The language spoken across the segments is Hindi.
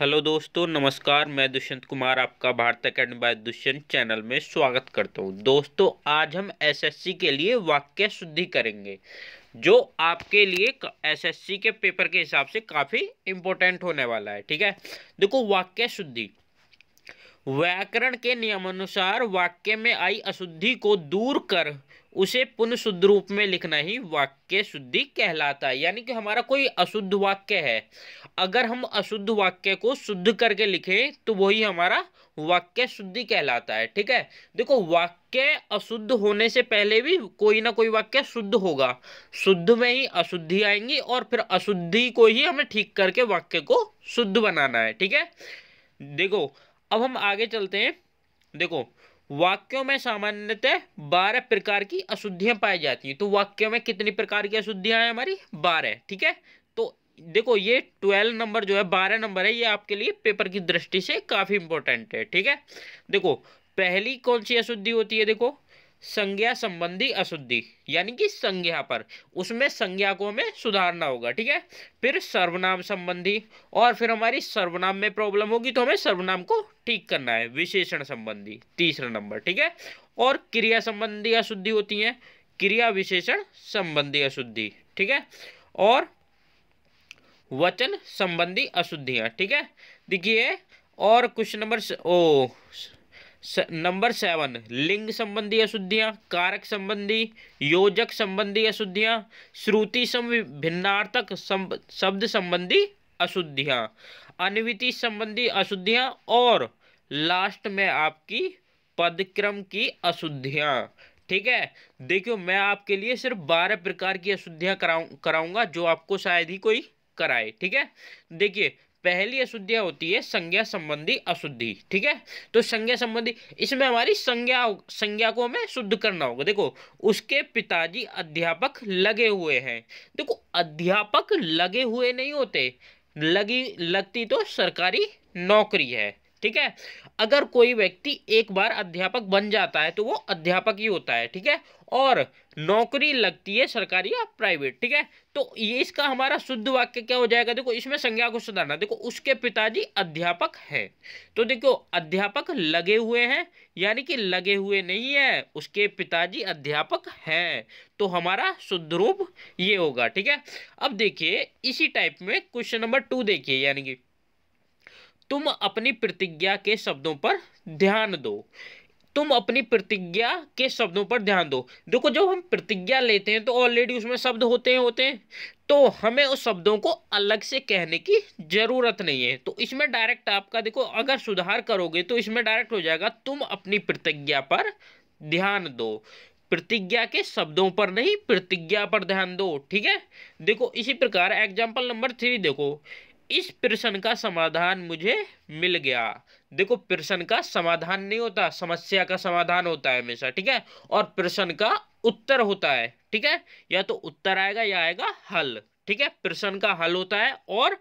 हेलो दोस्तों नमस्कार मैं दुष्यंत कुमार आपका Bharat academy by Dushyant channel में स्वागत करता हूं दोस्तों आज हम एसएससी के लिए वाक्य शुद्धि करेंगे जो आपके लिए एसएससी के पेपर के हिसाब से काफ़ी इम्पोर्टेंट होने वाला है ठीक है देखो वाक्य शुद्धि व्याकरण के नियमानुसार वाक्य में आई अशुद्धि को दूर कर उसे पुनः शुद्ध रूप में लिखना ही वाक्य शुद्धि कहलाता है यानी कि हमारा कोई अशुद्ध वाक्य है अगर हम अशुद्ध वाक्य को शुद्ध करके लिखें तो वही हमारा वाक्य शुद्धि कहलाता है ठीक है देखो वाक्य अशुद्ध होने से पहले भी कोई ना कोई वाक्य शुद्ध होगा शुद्ध में ही अशुद्धि आएंगी और फिर अशुद्धि को ही हमें ठीक करके वाक्य को शुद्ध बनाना है ठीक है देखो अब हम आगे चलते हैं देखो वाक्यों में सामान्यतः बारह प्रकार की अशुद्धियां पाई जाती हैं तो वाक्यों में कितनी प्रकार की अशुद्धियां हैं हमारी बारह ठीक है तो देखो ये ट्वेल्व नंबर जो है बारह नंबर है ये आपके लिए पेपर की दृष्टि से काफ़ी इंपॉर्टेंट है ठीक है देखो पहली कौन सी अशुद्धि होती है देखो संज्ञा संबंधी अशुद्धि यानी कि संज्ञा पर उसमें संज्ञा को हमें सुधारना होगा ठीक है फिर सर्वनाम संबंधी और फिर हमारी सर्वनाम में प्रॉब्लम होगी तो हमें सर्वनाम को ठीक करना है विशेषण संबंधी तीसरा नंबर ठीक है और क्रिया संबंधी अशुद्धि होती है क्रिया विशेषण संबंधी अशुद्धि ठीक है और वचन संबंधी अशुद्धियाँ ठीक है देखिए और क्वेश्चन नंबर ओ नंबर सेवन लिंग संबंधी अशुद्धियाँ कारक संबंधी योजक संबंधी अशुद्धियाँ श्रुति भिन्नार्थक शब्द संबंधी अशुद्धियाँ अनविति संबंधी अशुद्धियाँ और लास्ट में आपकी पदक्रम की अशुद्धियाँ ठीक है देखियो मैं आपके लिए सिर्फ बारह प्रकार की अशुद्धियाँ कराऊंगा जो आपको शायद ही कोई कराए ठीक है देखिए पहली अशुद्धिया होती है संज्ञा संबंधी अशुद्धि ठीक है तो संज्ञा संबंधी इसमें हमारी संज्ञा संज्ञा को हमें शुद्ध करना होगा देखो उसके पिताजी अध्यापक लगे हुए हैं देखो अध्यापक लगे हुए नहीं होते लगी लगती तो सरकारी नौकरी है ठीक है अगर कोई व्यक्ति एक बार अध्यापक बन जाता है तो वो अध्यापक ही होता है ठीक है और नौकरी लगती है सरकारी या प्राइवेट ठीक है तो ये इसका हमारा शुद्ध वाक्य क्या हो जाएगा देखो इसमें संज्ञा को सुधारना देखो उसके पिताजी अध्यापक हैं तो देखो अध्यापक लगे हुए हैं यानी कि लगे हुए नहीं है उसके पिताजी अध्यापक हैं तो हमारा शुद्ध रूप ये होगा ठीक है अब देखिए इसी टाइप में क्वेश्चन नंबर टू देखिए यानी कि तुम अपनी प्रतिज्ञा के शब्दों पर ध्यान दो तुम अपनी प्रतिज्ञा के शब्दों पर ध्यान दो देखो जब हम प्रतिज्ञा लेते हैं तो ऑलरेडी उसमें शब्द होते हैं होते हैं तो हमें उस शब्दों को अलग से कहने की ज़रूरत नहीं है तो इसमें डायरेक्ट आपका देखो अगर सुधार करोगे तो इसमें डायरेक्ट हो जाएगा तुम अपनी प्रतिज्ञा पर ध्यान दो प्रतिज्ञा के शब्दों पर नहीं प्रतिज्ञा पर ध्यान दो ठीक है देखो इसी प्रकार एग्जाम्पल नंबर थ्री देखो इस प्रश्न का समाधान मुझे मिल गया देखो प्रश्न का समाधान नहीं होता समस्या का समाधान होता है हमेशा ठीक है और प्रश्न का उत्तर होता है ठीक है या तो उत्तर आएगा या आएगा हल ठीक है प्रश्न का हल होता है और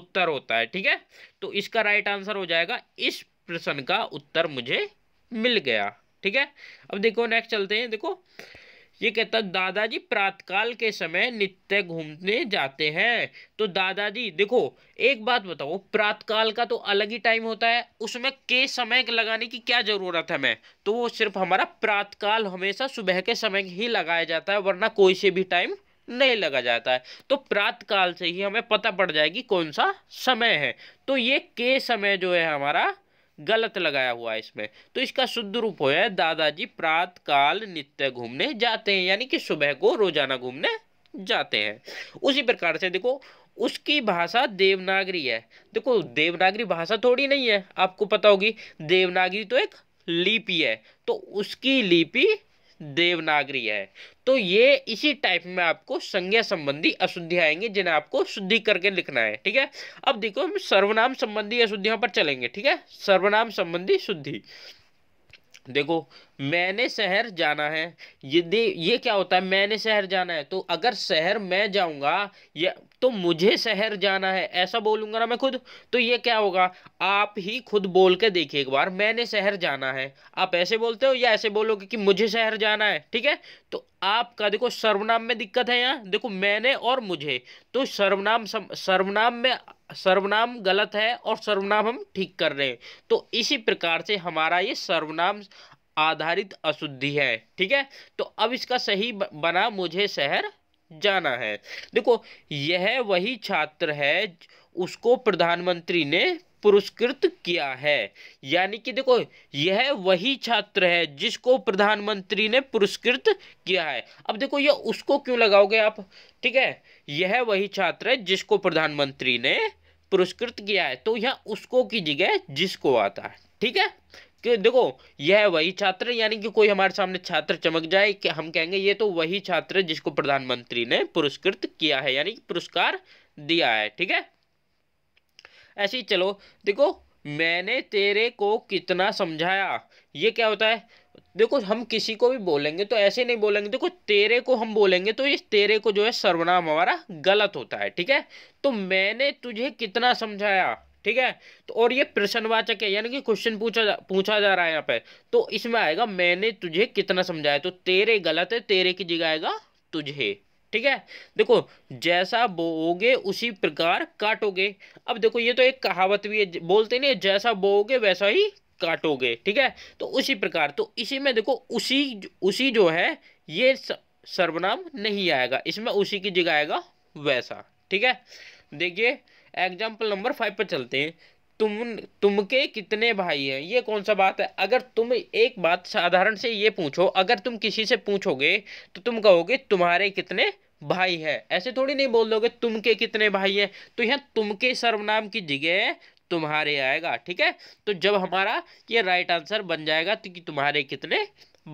उत्तर होता है ठीक है तो इसका राइट आंसर हो जाएगा इस प्रश्न का उत्तर मुझे मिल गया ठीक है अब देखो नेक्स्ट चलते हैं देखो ये कहता दादाजी प्रातकाल के समय नित्य घूमने जाते हैं तो दादाजी देखो एक बात बताओ प्रातकाल का तो अलग ही टाइम होता है उसमें के समय लगाने की क्या ज़रूरत है हमें तो वो सिर्फ हमारा प्रातकाल हमेशा सुबह के समय ही लगाया जाता है वरना कोई से भी टाइम नहीं लगा जाता है तो प्रातकाल से ही हमें पता पड़ जाएगी कौन सा समय है तो ये के समय जो है हमारा गलत लगाया हुआ है इसमें तो इसका शुद्ध रूप हो है दादाजी काल नित्य घूमने जाते हैं यानी कि सुबह को रोजाना घूमने जाते हैं उसी प्रकार से देखो उसकी भाषा देवनागरी है देखो देवनागरी भाषा थोड़ी नहीं है आपको पता होगी देवनागरी तो एक लिपि है तो उसकी लिपि देवनागरी है तो ये इसी टाइप में आपको संज्ञा संबंधी अशुद्धि आएंगी जिन्हें आपको शुद्धि करके लिखना है ठीक है अब देखो हम सर्वनाम संबंधी अशुद्धियों पर चलेंगे ठीक है सर्वनाम संबंधी शुद्धि देखो मैंने शहर जाना है यदि ये क्या होता है मैंने शहर जाना है तो अगर शहर मैं जाऊंगा या तो मुझे शहर जाना है ऐसा बोलूंगा ना मैं खुद तो ये क्या होगा आप ही खुद बोल के देखिए एक बार मैंने शहर जाना है आप ऐसे बोलते हो या ऐसे बोलोगे कि मुझे शहर जाना है ठीक है तो आपका देखो सर्वनाम में दिक्कत है यहाँ देखो मैंने और मुझे तो सर्वनाम सर्वनाम में सर्वनाम गलत है और सर्वनाम हम ठीक कर रहे हैं तो इसी प्रकार से हमारा ये सर्वनाम आधारित अशुद्धि है ठीक है तो अब इसका सही बना मुझे शहर जाना है देखो यह वही छात्र है उसको प्रधानमंत्री ने पुरस्कृत किया है यानी कि देखो यह वही छात्र है जिसको प्रधानमंत्री ने पुरस्कृत किया है अब देखो यह उसको क्यों लगाओगे आप ठीक है यह वही छात्र है जिसको प्रधानमंत्री ने पुरस्कृत किया है तो यहाँ उसको की जगह जिसको आता है ठीक है कि देखो यह वही छात्र यानी कि कोई हमारे सामने छात्र चमक जाए कि हम कहेंगे ये तो वही छात्र जिसको प्रधानमंत्री ने पुरस्कृत किया है यानी कि पुरस्कार दिया है ठीक है ऐसे ही चलो देखो मैंने तेरे को कितना समझाया ये क्या होता है देखो हम किसी को भी बोलेंगे तो ऐसे नहीं बोलेंगे देखो तेरे को हम बोलेंगे तो ये तेरे को जो है सर्वनाम हमारा गलत होता है ठीक है तो मैंने तुझे कितना समझाया ठीक है तो और ये प्रश्नवाचक है यानी कि क्वेश्चन पूछा जा पूछा जा रहा है यहाँ पे तो इसमें आएगा मैंने तुझे कितना समझाया तो तेरे गलत है तेरे की जगह आएगा तुझे ठीक है देखो जैसा बोओगे उसी प्रकार काटोगे अब देखो ये तो एक कहावत भी है बोलते नहीं जैसा बोओगे वैसा ही काटोगे ठीक है तो उसी प्रकार तो इसी में देखो उसी उसी जो है ये सर्वनाम नहीं आएगा इसमें उसी की जगह आएगा वैसा ठीक है देखिए एग्जाम्पल नंबर फाइव पर चलते हैं तुम तुमके कितने भाई हैं ये कौन सा बात है अगर तुम एक बात साधारण से ये पूछो अगर तुम किसी से पूछोगे तो तुम कहोगे तुम्हारे कितने भाई है ऐसे थोड़ी नहीं बोल दोगे तुम के कितने भाई हैं तो यहाँ तुम के सर्वनाम की जगह तुम्हारे आएगा ठीक है तो जब हमारा ये राइट आंसर बन जाएगा तो कि तुम्हारे कितने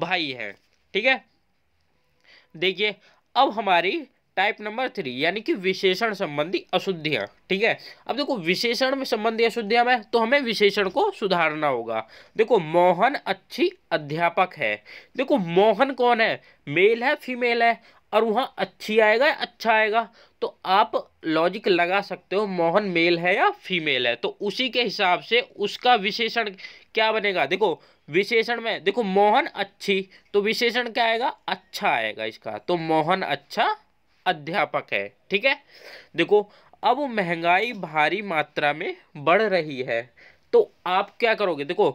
भाई हैं ठीक है देखिए अब हमारी टाइप नंबर थ्री यानी कि विशेषण संबंधी अशुद्धियाँ ठीक है अब देखो विशेषण में संबंधी अशुद्धियाँ में तो हमें विशेषण को सुधारना होगा देखो मोहन अच्छी अध्यापक है देखो मोहन कौन है मेल है फीमेल है और वहाँ अच्छी आएगा या अच्छा आएगा तो आप लॉजिक लगा सकते हो मोहन मेल है या फीमेल है तो उसी के हिसाब से उसका विशेषण क्या बनेगा देखो विशेषण में देखो मोहन अच्छी तो विशेषण क्या आएगा अच्छा आएगा इसका तो मोहन अच्छा अध्यापक है ठीक है देखो अब महंगाई भारी मात्रा में बढ़ रही है तो आप क्या करोगे देखो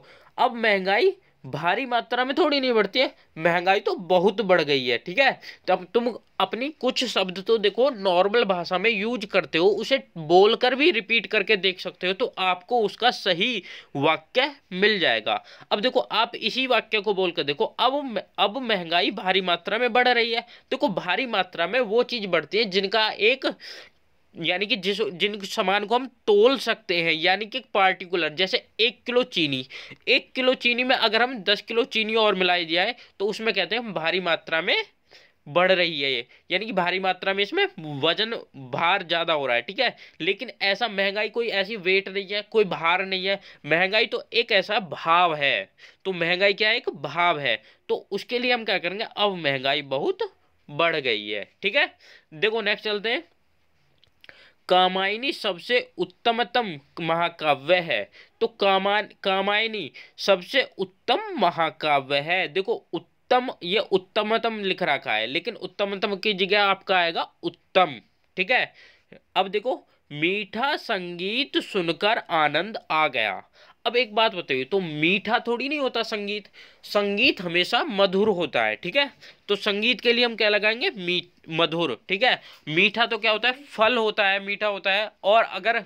अब महंगाई भारी मात्रा में थोड़ी नहीं बढ़ती है महंगाई तो बहुत बढ़ गई है ठीक है तो अब तुम अपनी कुछ शब्द तो देखो नॉर्मल भाषा में यूज करते हो उसे बोलकर भी रिपीट करके देख सकते हो तो आपको उसका सही वाक्य मिल जाएगा अब देखो आप इसी वाक्य को बोलकर देखो अब अब महंगाई भारी मात्रा में बढ़ रही है देखो भारी मात्रा में वो चीज़ बढ़ती है जिनका एक यानी कि जिस जिन सामान को हम तोल सकते हैं यानी कि एक पार्टिकुलर जैसे एक किलो चीनी एक किलो चीनी में अगर हम दस किलो चीनी और मिलाई जाए तो उसमें कहते हैं हम भारी मात्रा में बढ़ रही है ये यानी कि भारी मात्रा में इसमें वजन भार ज़्यादा हो रहा है ठीक है लेकिन ऐसा महंगाई कोई ऐसी वेट नहीं है कोई भार नहीं है महंगाई तो एक ऐसा भाव है तो महंगाई क्या है एक भाव है तो उसके लिए हम क्या करेंगे अब महंगाई बहुत बढ़ गई है ठीक है देखो नेक्स्ट चलते हैं कामायनी सबसे उत्तमतम महाकाव्य है तो कामान कामायनी सबसे उत्तम महाकाव्य है देखो उत्तम ये उत्तमतम लिख रखा है लेकिन उत्तमतम की जगह आपका आएगा उत्तम ठीक है अब देखो मीठा संगीत सुनकर आनंद आ गया अब एक बात बताइए तो मीठा थोड़ी नहीं होता संगीत संगीत हमेशा मधुर होता है ठीक है तो संगीत के लिए हम क्या लगाएंगे मीठ मधुर ठीक है मीठा तो क्या होता है फल होता है मीठा होता है और अगर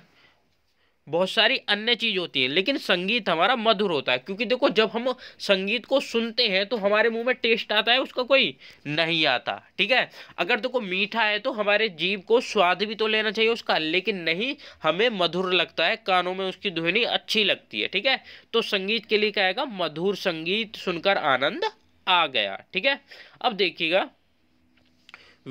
बहुत सारी अन्य चीज़ होती है लेकिन संगीत हमारा मधुर होता है क्योंकि देखो जब हम संगीत को सुनते हैं तो हमारे मुंह में टेस्ट आता है उसका कोई नहीं आता ठीक है अगर देखो मीठा है तो हमारे जीव को स्वाद भी तो लेना चाहिए उसका लेकिन नहीं हमें मधुर लगता है कानों में उसकी ध्वनि अच्छी लगती है ठीक है तो संगीत के लिए क्या आएगा मधुर संगीत सुनकर आनंद आ गया ठीक है अब देखिएगा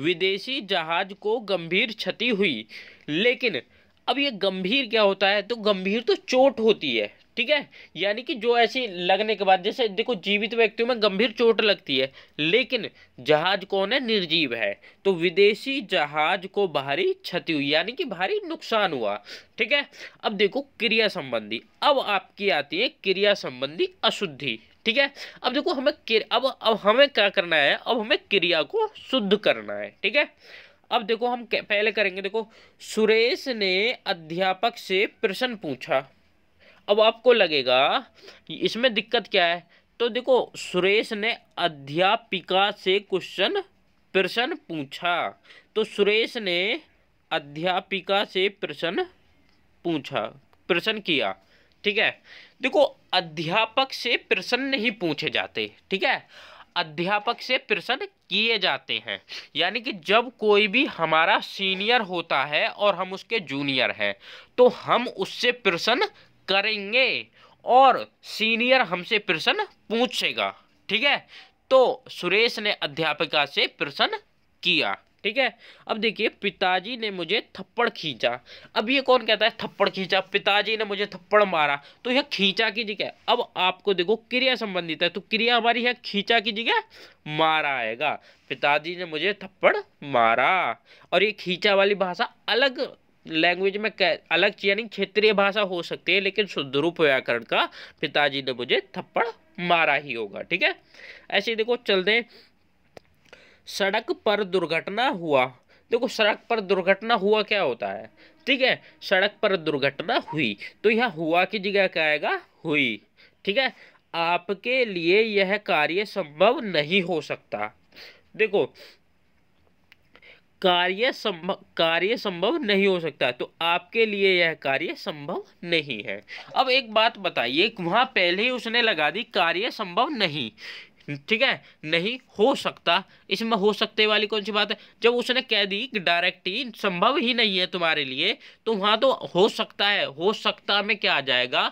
विदेशी जहाज को गंभीर क्षति हुई लेकिन अब ये गंभीर क्या होता है तो गंभीर तो चोट होती है ठीक है यानी कि जो ऐसी लगने के बाद जैसे देखो जीवित व्यक्तियों में गंभीर चोट लगती है लेकिन जहाज कौन है निर्जीव है तो विदेशी जहाज को भारी क्षति हुई यानी कि भारी नुकसान हुआ ठीक है अब देखो क्रिया संबंधी अब आपकी आती है क्रिया संबंधी अशुद्धि ठीक है अब देखो हमें अब अब हमें क्या करना है अब हमें क्रिया को शुद्ध करना है ठीक है अब देखो हम पहले करेंगे देखो सुरेश ने अध्यापक से प्रश्न पूछा अब आपको लगेगा इसमें दिक्कत क्या है तो देखो सुरेश ने अध्यापिका से क्वेश्चन प्रश्न पूछा तो सुरेश ने अध्यापिका से प्रश्न पूछा प्रश्न किया ठीक है देखो अध्यापक से प्रश्न नहीं पूछे जाते ठीक है अध्यापक से प्रश्न किए जाते हैं यानी कि जब कोई भी हमारा सीनियर होता है और हम उसके जूनियर हैं तो हम उससे प्रश्न करेंगे और सीनियर हमसे प्रश्न पूछेगा ठीक है तो सुरेश ने अध्यापिका से प्रश्न किया ठीक है अब देखिए पिताजी ने मुझे थप्पड़ खींचा अब ये कौन कहता है थप्पड़ खींचा पिताजी ने मुझे थप्पड़ मारा तो यह खींचा की जगह अब आपको देखो क्रिया संबंधित है तो क्रिया हमारी है खींचा की जगह मारा आएगा पिताजी ने मुझे थप्पड़ मारा और ये खींचा वाली भाषा अलग लैंग्वेज में अलग यानी क्षेत्रीय भाषा हो सकती है लेकिन शुद्ध रूप व्याकरण का पिताजी ने मुझे थप्पड़ मारा ही होगा ठीक है ऐसे देखो चलते सड़क पर दुर्घटना हुआ देखो सड़क पर दुर्घटना हुआ क्या होता है ठीक है सड़क पर दुर्घटना हुई तो यह हुआ की जगह क्या आएगा हुई ठीक है आपके लिए यह कार्य संभव नहीं हो सकता देखो कार्य संभव कार्य संभव नहीं हो सकता तो आपके लिए यह कार्य संभव नहीं है अब एक बात बताइए वहाँ पहले ही उसने लगा दी कार्य संभव नहीं ठीक है नहीं हो सकता इसमें हो सकते वाली कौन सी बात है जब उसने कह दी कि डायरेक्ट ही संभव ही नहीं है तुम्हारे लिए तो वहाँ तो हो सकता है हो सकता में क्या आ जाएगा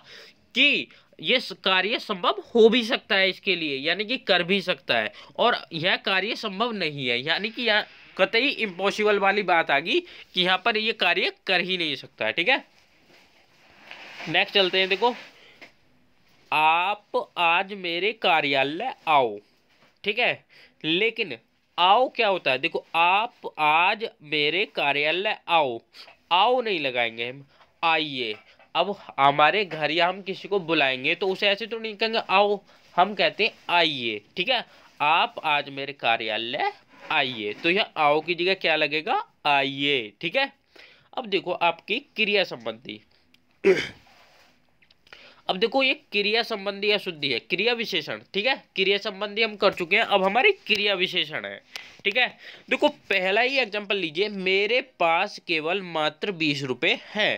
कि ये कार्य संभव हो भी सकता है इसके लिए यानी कि कर भी सकता है और यह कार्य संभव नहीं है यानी कि यह कतई इम्पॉसिबल वाली बात आ गई कि यहाँ पर यह कार्य कर ही नहीं सकता है ठीक है नेक्स्ट चलते हैं देखो आप आज मेरे कार्यालय आओ ठीक है लेकिन आओ क्या होता है देखो आप आज मेरे कार्यालय आओ आओ नहीं लगाएंगे हम आइए अब हमारे घर या हम किसी को बुलाएंगे तो उसे ऐसे तो नहीं कहेंगे आओ हम कहते हैं आइए ठीक है आप आज मेरे कार्यालय आइए तो यह आओ की जगह क्या लगेगा आइए ठीक है अब देखो आपकी क्रिया संबंधी अब देखो ये क्रिया संबंधी अशुद्धि है क्रिया विशेषण ठीक है क्रिया संबंधी हम कर चुके हैं अब हमारी क्रिया विशेषण है ठीक है देखो पहला ही एग्जांपल लीजिए मेरे पास केवल मात्र बीस रुपये हैं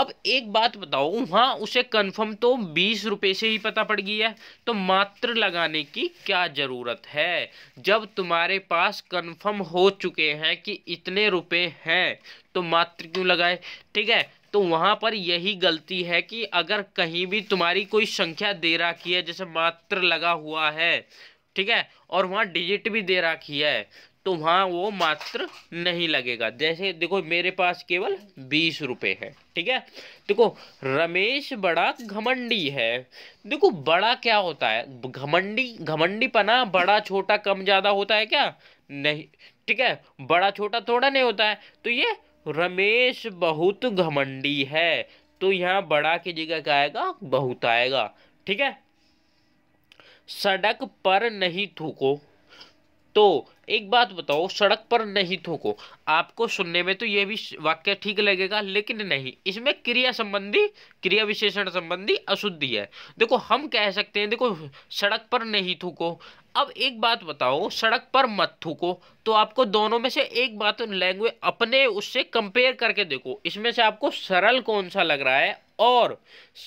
अब एक बात बताओ हाँ उसे कंफर्म तो बीस रुपये से ही पता पड़ गई है तो मात्र लगाने की क्या ज़रूरत है जब तुम्हारे पास कंफर्म हो चुके हैं कि इतने रुपए हैं तो मात्र क्यों लगाए ठीक है तो वहाँ पर यही गलती है कि अगर कहीं भी तुम्हारी कोई संख्या दे रखी है जैसे मात्र लगा हुआ है ठीक है और वहाँ डिजिट भी दे रखी है तो वहाँ वो मात्र नहीं लगेगा जैसे देखो मेरे पास केवल बीस रुपये है ठीक है देखो रमेश बड़ा घमंडी है देखो बड़ा क्या होता है घमंडी घमंडी पना बड़ा छोटा कम ज़्यादा होता है क्या नहीं ठीक है बड़ा छोटा थोड़ा नहीं होता है तो ये रमेश बहुत घमंडी है तो यहाँ बड़ा की जगह क्या आएगा बहुत आएगा ठीक है सड़क पर नहीं थूको तो एक बात बताओ सड़क पर नहीं थूको आपको सुनने में तो यह भी वाक्य ठीक लगेगा लेकिन नहीं इसमें क्रिया संबंधी क्रिया विशेषण संबंधी अशुद्धि है देखो हम कह सकते हैं देखो सड़क पर नहीं थूको अब एक बात बताओ सड़क पर मत थूको तो आपको दोनों में से एक बात लैंग्वेज अपने उससे कंपेयर करके देखो इसमें से आपको सरल कौन सा लग रहा है और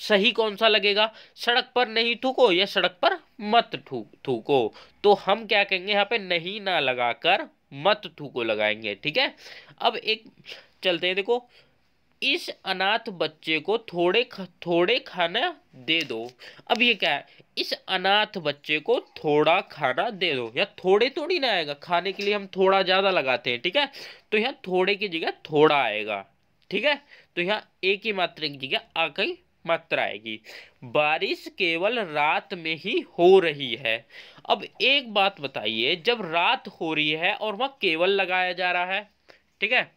सही कौन सा लगेगा सड़क पर नहीं थूको या सड़क पर मत थूको तो हम क्या कहेंगे यहाँ पे नहीं ना लग लगाकर मत थू को लगाएंगे ठीक है अब एक चलते हैं देखो इस अनाथ बच्चे को थोड़े ख, थोड़े खाना दे दो अब ये क्या है इस अनाथ बच्चे को थोड़ा खाना दे दो या थोड़े थोड़ी तो ना आएगा खाने के लिए हम थोड़ा ज़्यादा लगाते हैं ठीक है तो यहाँ थोड़े की जगह थोड़ा आएगा ठीक है तो यहाँ एक ही मात्रा की जगह आ गई मात्रा आएगी बारिश केवल रात में ही हो रही है अब एक बात बताइए जब रात हो रही है और वह केवल लगाया जा रहा है ठीक है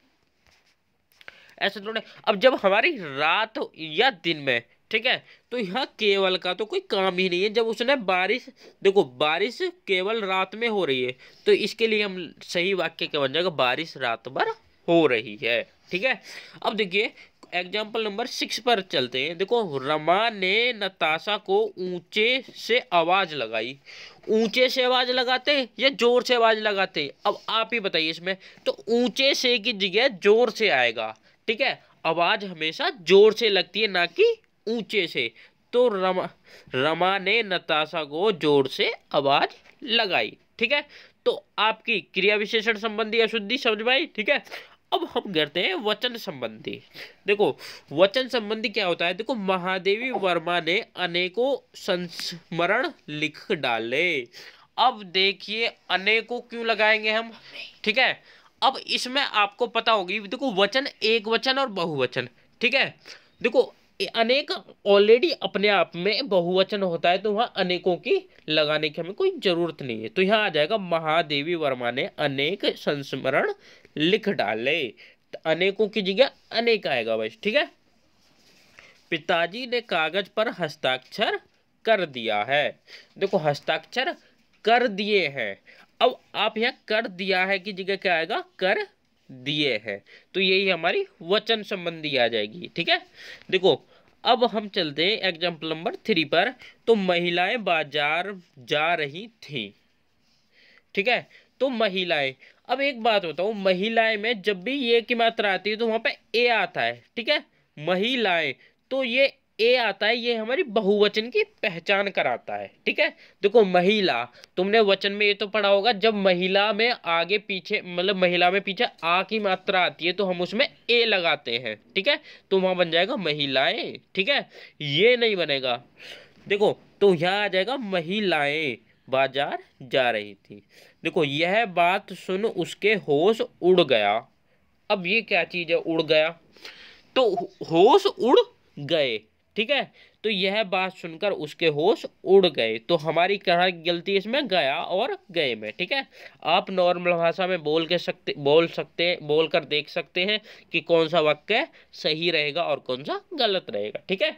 ऐसे थोड़े अब जब हमारी रात या दिन में ठीक है तो यहाँ केवल का तो कोई काम ही नहीं है जब उसने बारिश देखो बारिश केवल रात में हो रही है तो इसके लिए हम सही वाक्य क्या बन जाएगा बारिश रात भर हो रही है ठीक है अब देखिए एग्जाम्पल नंबर सिक्स पर चलते हैं देखो रमा ने नताशा को ऊंचे से आवाज़ लगाई ऊंचे से आवाज़ लगाते या ज़ोर से आवाज़ लगाते अब आप ही बताइए इसमें तो ऊंचे से की जगह ज़ोर से आएगा ठीक है आवाज़ हमेशा ज़ोर से लगती है ना कि ऊंचे से तो रमा रमा ने नताशा को ज़ोर से आवाज़ लगाई ठीक है तो आपकी क्रिया विशेषण संबंधी अशुद्धि समझ में आई ठीक है अब हम करते हैं वचन संबंधी देखो वचन संबंधी क्या होता है देखो महादेवी वर्मा ने अनेकों संस्मरण लिख डाले अब देखिए अनेकों क्यों लगाएंगे हम ठीक है अब इसमें आपको पता होगी देखो वचन एक वचन और बहुवचन ठीक है देखो अनेक ऑलरेडी अपने आप में बहुवचन होता है तो वहां अनेकों की लगाने की हमें कोई ज़रूरत नहीं है तो यहाँ आ जाएगा महादेवी वर्मा ने अनेक संस्मरण लिख डाले तो अनेकों की जगह अनेक आएगा भाई ठीक है पिताजी ने कागज पर हस्ताक्षर कर दिया है देखो हस्ताक्षर कर दिए हैं अब आप यहाँ कर दिया है कि जगह क्या आएगा कर दिए हैं तो यही हमारी वचन संबंधी आ जाएगी ठीक है देखो अब हम चलते हैं एग्जाम्पल नंबर थ्री पर तो महिलाएं बाजार जा रही थीं ठीक है तो महिलाएं अब एक बात बताऊँ महिलाएं में जब भी ये की मात्रा आती है तो वहाँ पे ए आता है ठीक है महिलाएं तो ये ए आता है ये हमारी बहुवचन की पहचान कराता है ठीक है देखो महिला तुमने वचन में ये तो पढ़ा होगा जब महिला में आगे पीछे मतलब महिला में पीछे आ की मात्रा आती है तो हम उसमें ए लगाते हैं ठीक है तो वहाँ बन जाएगा महिलाएं ठीक है ये नहीं बनेगा देखो तो यहाँ आ जाएगा महिलाएं बाजार जा रही थी देखो यह बात सुन उसके होश उड़ गया अब ये क्या चीज़ है उड़ गया तो होश उड़ गए ठीक है तो यह बात सुनकर उसके होश उड़ गए तो हमारी कहा गलती इसमें गया और गए में ठीक है आप नॉर्मल भाषा में बोल के सकते बोल सकते बोल कर देख सकते हैं कि कौन सा वाक्य सही रहेगा और कौन सा गलत रहेगा ठीक है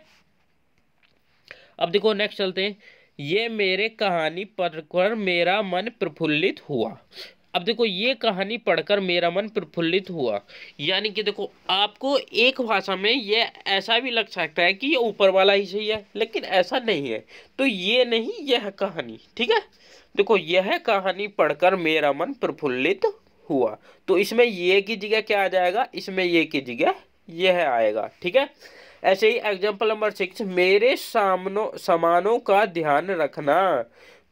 अब देखो नेक्स्ट चलते हैं ये मेरे कहानी पढ़कर मेरा मन प्रफुल्लित हुआ अब देखो ये कहानी पढ़कर मेरा मन प्रफुल्लित हुआ यानी कि देखो आपको एक भाषा में ये ऐसा भी लग सकता है कि ये ऊपर वाला ही सही है लेकिन ऐसा नहीं है तो ये नहीं यह कहानी ठीक है देखो यह कहानी पढ़कर मेरा मन प्रफुल्लित हुआ तो इसमें ये की जगह क्या आ जाएगा इसमें ये की जगह यह आएगा ठीक है ऐसे ही एग्जाम्पल नंबर सिक्स मेरे सामनों सामानों का ध्यान रखना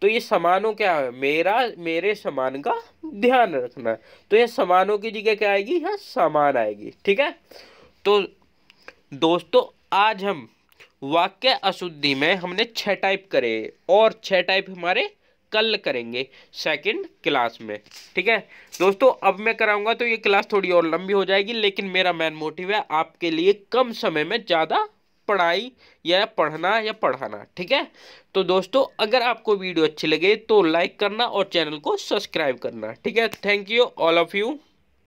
तो ये समानों क्या है मेरा मेरे समान का ध्यान रखना तो ये समानों की जगह क्या आएगी यहाँ समान आएगी ठीक है तो दोस्तों आज हम वाक्य अशुद्धि में हमने छह टाइप करे और छह टाइप हमारे कल करेंगे सेकंड क्लास में ठीक है दोस्तों अब मैं कराऊंगा तो ये क्लास थोड़ी और लंबी हो जाएगी लेकिन मेरा मेन मोटिव है आपके लिए कम समय में ज़्यादा पढ़ाई या पढ़ना या पढ़ाना ठीक है तो दोस्तों अगर आपको वीडियो अच्छी लगे तो लाइक करना और चैनल को सब्सक्राइब करना ठीक है thank you all of you